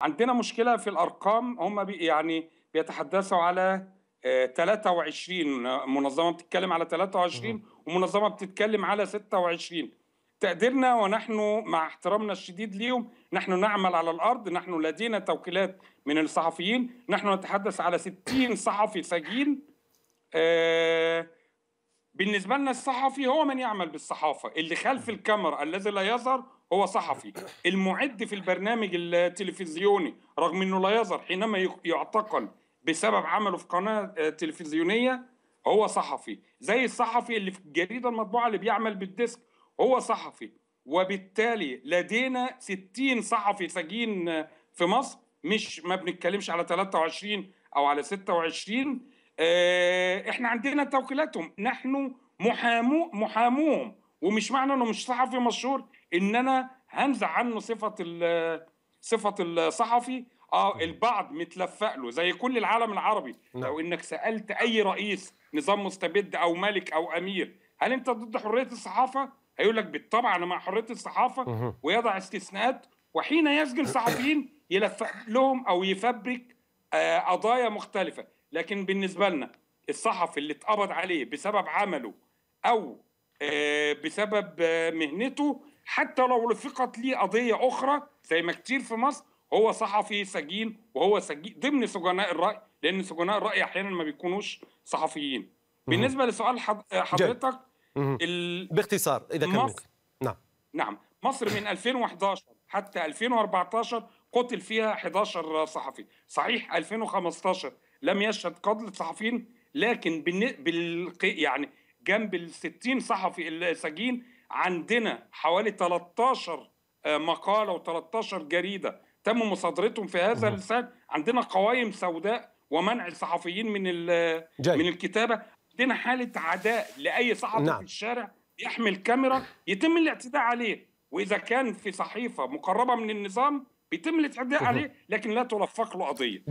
عندنا مشكله في الارقام هم بي يعني بيتحدثوا على 23 آه، منظمه بتتكلم على 23 ومنظمه بتتكلم على 26 تقديرنا ونحن مع احترامنا الشديد ليهم نحن نعمل على الارض نحن لدينا توكيلات من الصحفيين نحن نتحدث على 60 صحفي سجين آه بالنسبة لنا الصحفي هو من يعمل بالصحافة اللي خلف الكاميرا الذي لا يظهر هو صحفي المعد في البرنامج التلفزيوني رغم أنه لا يظهر حينما يعتقل بسبب عمله في قناة آه، تلفزيونية هو صحفي زي الصحفي اللي في الجريدة المطبوعة اللي بيعمل بالديسك هو صحفي وبالتالي لدينا 60 صحفي سجين آه، في مصر مش ما بنتكلمش على 23 او على 26 آه، احنا عندنا توكيلاتهم نحن محامو محاموهم ومش معنى انه مش صحفي مشهور ان انا هنزع عنه صفه صفه الصحفي اه البعض متلفق له زي كل العالم العربي نعم. لو انك سالت اي رئيس نظام مستبد او ملك او امير هل انت ضد حريه الصحافه هيقول لك بالطبع انا مع حريه الصحافه ويضع استثناءات وحين يسجن صحفيين يلفق لهم او يفبرك آه، قضايا مختلفه لكن بالنسبه لنا الصحفي اللي اتقبض عليه بسبب عمله او آه، بسبب آه، مهنته حتى لو رفقت ليه قضيه اخرى زي ما كتير في مصر هو صحفي سجين وهو سجين ضمن سجناء الراي لان سجناء الراي احيانا ما بيكونوش صحفيين بالنسبه لسؤال آه، حضرتك ال... باختصار اذا كان مصر... نعم نعم مصر من 2011 حتى 2014 قتل فيها 11 صحفي صحيح 2015 لم يشهد قتل صحفيين لكن بال يعني جنب ال 60 صحفي السجين عندنا حوالي 13 آه، مقاله و13 جريده تم مصادرتهم في هذا السنة عندنا قوائم سوداء ومنع الصحفيين من من الكتابه عندنا حاله عداء لاي صحفي نعم. في الشارع يحمل كاميرا يتم الاعتداء عليه واذا كان في صحيفه مقربه من النظام بيتم الاعتداء عليه لكن لا تلفق له قضيه